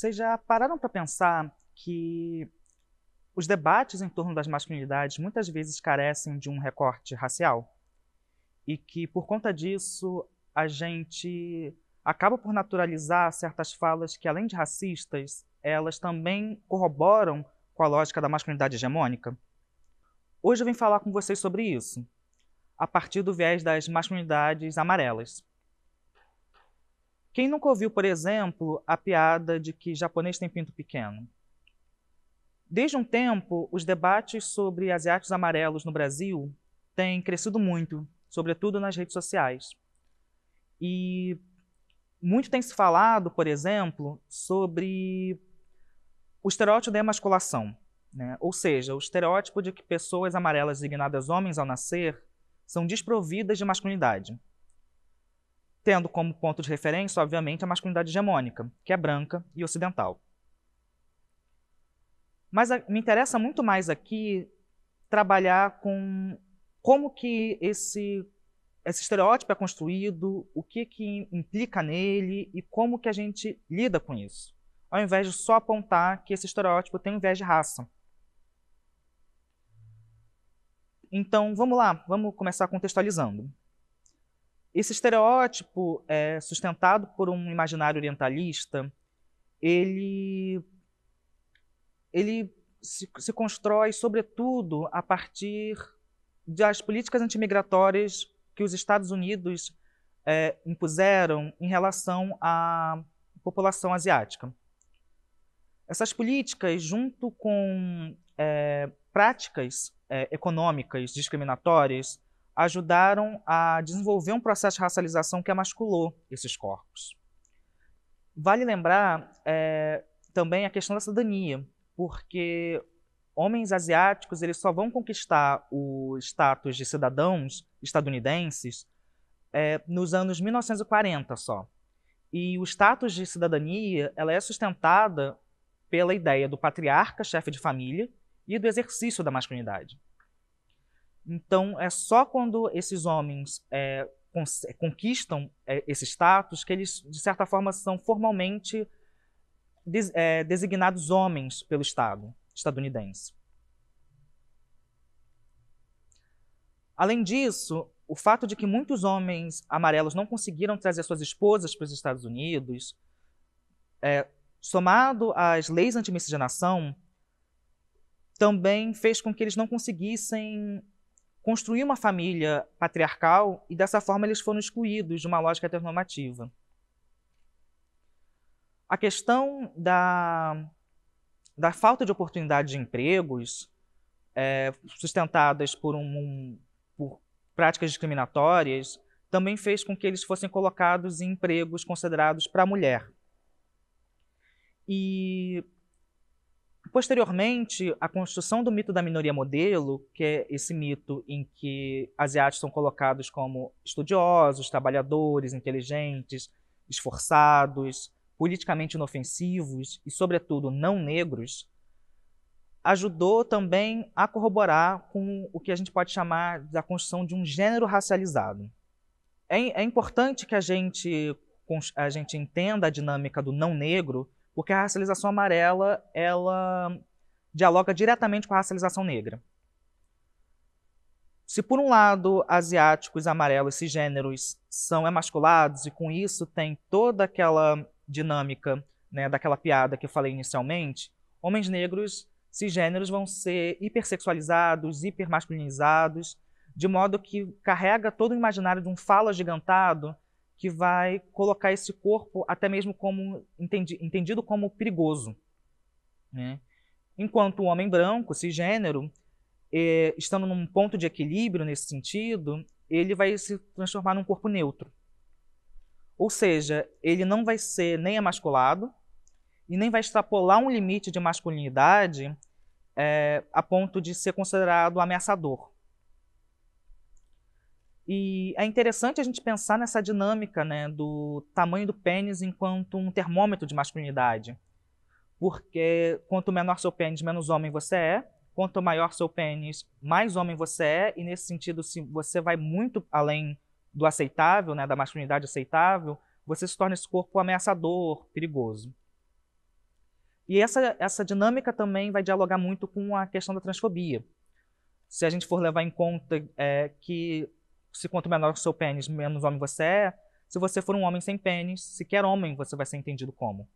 Vocês já pararam para pensar que os debates em torno das masculinidades muitas vezes carecem de um recorte racial? E que, por conta disso, a gente acaba por naturalizar certas falas que, além de racistas, elas também corroboram com a lógica da masculinidade hegemônica? Hoje eu vim falar com vocês sobre isso, a partir do viés das masculinidades amarelas. Quem nunca ouviu, por exemplo, a piada de que japonês tem pinto pequeno? Desde um tempo, os debates sobre asiáticos amarelos no Brasil têm crescido muito, sobretudo nas redes sociais. E muito tem se falado, por exemplo, sobre o estereótipo da emasculação, né? ou seja, o estereótipo de que pessoas amarelas designadas homens ao nascer são desprovidas de masculinidade tendo como ponto de referência, obviamente, a masculinidade hegemônica, que é branca e ocidental. Mas a, me interessa muito mais aqui trabalhar com como que esse esse estereótipo é construído, o que que implica nele e como que a gente lida com isso, ao invés de só apontar que esse estereótipo tem um viés de raça. Então, vamos lá, vamos começar contextualizando. Esse estereótipo é, sustentado por um imaginário orientalista, ele, ele se, se constrói, sobretudo, a partir das políticas antimigratórias que os Estados Unidos é, impuseram em relação à população asiática. Essas políticas, junto com é, práticas é, econômicas discriminatórias, ajudaram a desenvolver um processo de racialização que emasculou esses corpos. Vale lembrar é, também a questão da cidadania, porque homens asiáticos eles só vão conquistar o status de cidadãos estadunidenses é, nos anos 1940 só. E o status de cidadania ela é sustentada pela ideia do patriarca, chefe de família, e do exercício da masculinidade. Então, é só quando esses homens é, é, conquistam é, esse status que eles, de certa forma, são formalmente des, é, designados homens pelo Estado estadunidense. Além disso, o fato de que muitos homens amarelos não conseguiram trazer suas esposas para os Estados Unidos, é, somado às leis anti-miscigenação, também fez com que eles não conseguissem construir uma família patriarcal e dessa forma eles foram excluídos de uma lógica heteronormativa. A questão da, da falta de oportunidade de empregos, é, sustentadas por, um, um, por práticas discriminatórias, também fez com que eles fossem colocados em empregos considerados para a mulher. E Posteriormente, a construção do mito da minoria modelo, que é esse mito em que asiáticos são colocados como estudiosos, trabalhadores, inteligentes, esforçados, politicamente inofensivos e, sobretudo, não negros, ajudou também a corroborar com o que a gente pode chamar da construção de um gênero racializado. É, é importante que a gente, a gente entenda a dinâmica do não negro porque a racialização amarela ela dialoga diretamente com a racialização negra. Se por um lado asiáticos, amarelos, cisgêneros são emasculados e com isso tem toda aquela dinâmica né, daquela piada que eu falei inicialmente, homens negros cisgêneros vão ser hipersexualizados, hipermasculinizados, de modo que carrega todo o imaginário de um falo agigantado que vai colocar esse corpo até mesmo como entendi, entendido como perigoso. Né? Enquanto o homem branco, cisgênero, eh, estando num ponto de equilíbrio nesse sentido, ele vai se transformar num corpo neutro. Ou seja, ele não vai ser nem emasculado e nem vai extrapolar um limite de masculinidade é, a ponto de ser considerado ameaçador. E é interessante a gente pensar nessa dinâmica né, do tamanho do pênis enquanto um termômetro de masculinidade. Porque quanto menor seu pênis, menos homem você é. Quanto maior seu pênis, mais homem você é. E nesse sentido, se você vai muito além do aceitável, né, da masculinidade aceitável, você se torna esse corpo ameaçador, perigoso. E essa, essa dinâmica também vai dialogar muito com a questão da transfobia. Se a gente for levar em conta é, que se quanto menor o seu pênis, menos homem você é. Se você for um homem sem pênis, sequer homem você vai ser entendido como.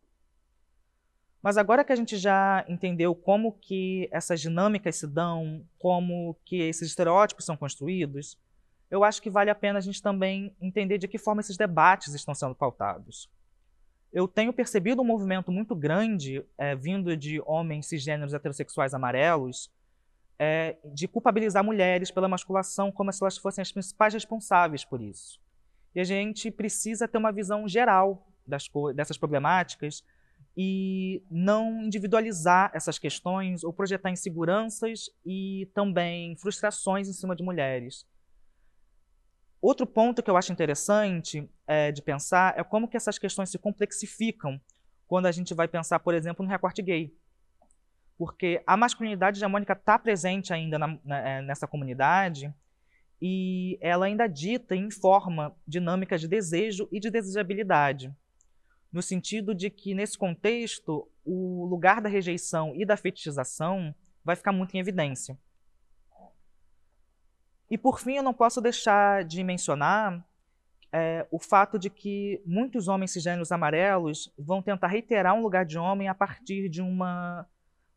Mas agora que a gente já entendeu como que essas dinâmicas se dão, como que esses estereótipos são construídos, eu acho que vale a pena a gente também entender de que forma esses debates estão sendo pautados. Eu tenho percebido um movimento muito grande é, vindo de homens cisgêneros heterossexuais amarelos, é, de culpabilizar mulheres pela masculação como se elas fossem as principais responsáveis por isso. E a gente precisa ter uma visão geral das, dessas problemáticas e não individualizar essas questões ou projetar inseguranças e também frustrações em cima de mulheres. Outro ponto que eu acho interessante é, de pensar é como que essas questões se complexificam quando a gente vai pensar, por exemplo, no recorte gay porque a masculinidade hegemônica está presente ainda na, na, né, é, nessa comunidade e ela ainda dita e informa dinâmicas de desejo e de desejabilidade, no sentido de que, nesse contexto, o lugar da rejeição e da fetichização vai ficar muito em evidência. E, por fim, eu não posso deixar de mencionar é, o fato de que muitos homens cisgêneros amarelos vão tentar reiterar um lugar de homem a partir de uma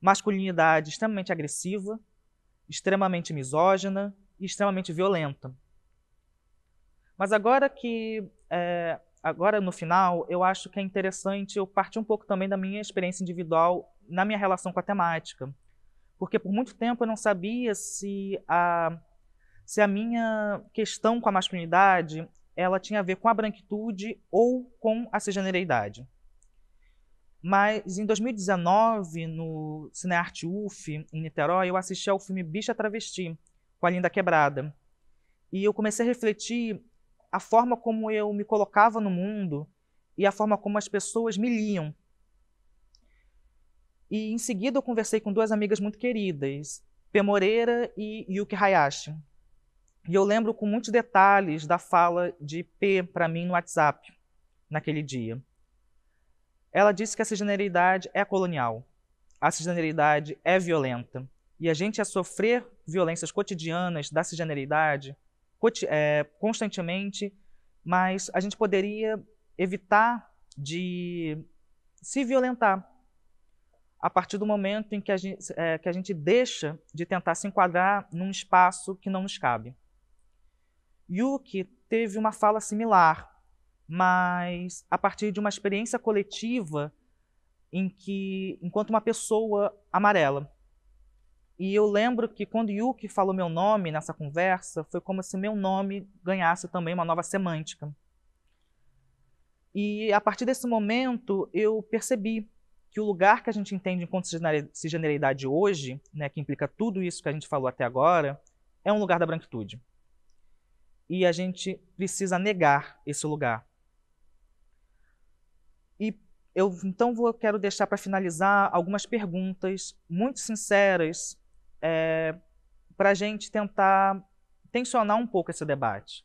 masculinidade extremamente agressiva, extremamente misógina e extremamente violenta. Mas agora que é, agora no final, eu acho que é interessante eu partir um pouco também da minha experiência individual na minha relação com a temática, porque por muito tempo eu não sabia se a se a minha questão com a masculinidade ela tinha a ver com a branquitude ou com a cisgeneridade. Mas em 2019, no Cinearte UF, em Niterói, eu assisti ao filme Bicha Travesti, com a Linda Quebrada. E eu comecei a refletir a forma como eu me colocava no mundo e a forma como as pessoas me liam. E em seguida eu conversei com duas amigas muito queridas, P. Moreira e Yuki Hayashi. E eu lembro com muitos detalhes da fala de P para mim no WhatsApp naquele dia. Ela disse que a cisgeneridade é colonial, a cisgeneridade é violenta, e a gente ia sofrer violências cotidianas da cisgeneridade é, constantemente, mas a gente poderia evitar de se violentar a partir do momento em que a gente, é, que a gente deixa de tentar se enquadrar num espaço que não nos cabe. Yuki teve uma fala similar mas a partir de uma experiência coletiva em que, enquanto uma pessoa amarela. E eu lembro que quando Yuki falou meu nome nessa conversa, foi como se meu nome ganhasse também uma nova semântica. E a partir desse momento eu percebi que o lugar que a gente entende enquanto cisgeneridade hoje, né, que implica tudo isso que a gente falou até agora, é um lugar da branquitude. E a gente precisa negar esse lugar. E eu então vou, quero deixar para finalizar algumas perguntas muito sinceras é, para a gente tentar tensionar um pouco esse debate.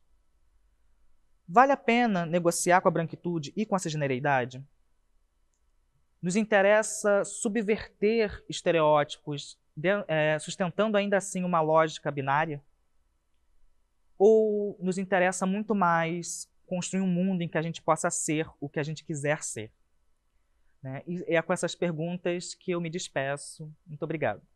Vale a pena negociar com a branquitude e com a cisgeneridade? Nos interessa subverter estereótipos, de, é, sustentando ainda assim uma lógica binária? Ou nos interessa muito mais construir um mundo em que a gente possa ser o que a gente quiser ser? Né? E é com essas perguntas que eu me despeço. Muito obrigado.